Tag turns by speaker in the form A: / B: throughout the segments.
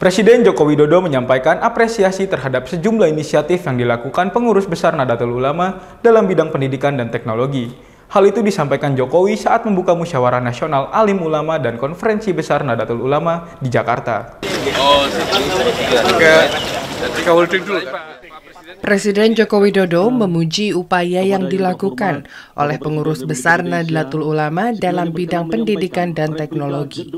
A: Presiden Joko Widodo menyampaikan apresiasi terhadap sejumlah inisiatif yang dilakukan pengurus besar Nadatul Ulama dalam bidang pendidikan dan teknologi. Hal itu disampaikan Jokowi saat membuka musyawarah nasional alim ulama dan konferensi besar Nadatul Ulama di Jakarta. Oh,
B: Presiden Joko Widodo nah, memuji upaya yang dilakukan oleh pengurus besar Nahdlatul Ulama dalam bidang pendidikan dan teknologi.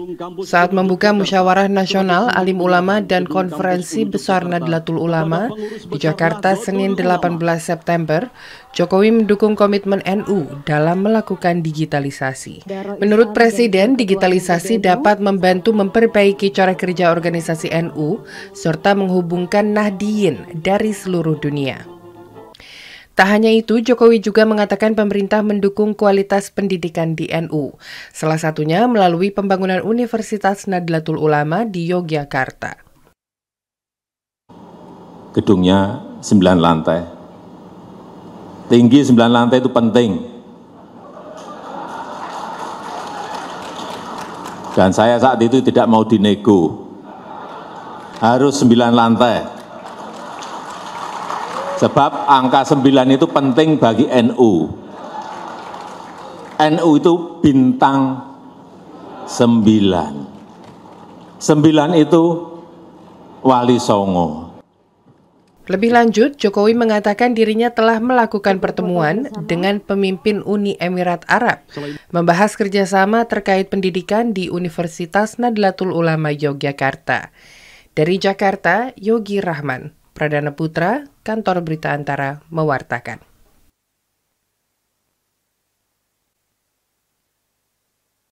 B: Saat membuka musyawarah nasional alim ulama dan konferensi besar Nahdlatul Ulama di Jakarta Senin 18 September, Jokowi mendukung komitmen NU dalam melakukan digitalisasi. Menurut Presiden, digitalisasi dapat membantu memperbaiki cara kerja organisasi NU serta menghubungkan Nahdiyin dari seluruh dunia. Tak hanya itu, Jokowi juga mengatakan pemerintah mendukung kualitas pendidikan di NU, salah satunya melalui pembangunan Universitas Nadlatul Ulama di Yogyakarta.
C: Gedungnya 9 lantai. Tinggi 9 lantai itu penting. Dan saya saat itu tidak mau dinego. Harus 9 lantai. Sebab angka 9 itu penting bagi NU. NU itu bintang 9. 9 itu Wali Songo.
B: Lebih lanjut, Jokowi mengatakan dirinya telah melakukan pertemuan dengan pemimpin Uni Emirat Arab, membahas kerjasama terkait pendidikan di Universitas Nadlatul Ulama Yogyakarta. Dari Jakarta, Yogi Rahman. Pradana Putra, Kantor Berita Antara,
A: mewartakan.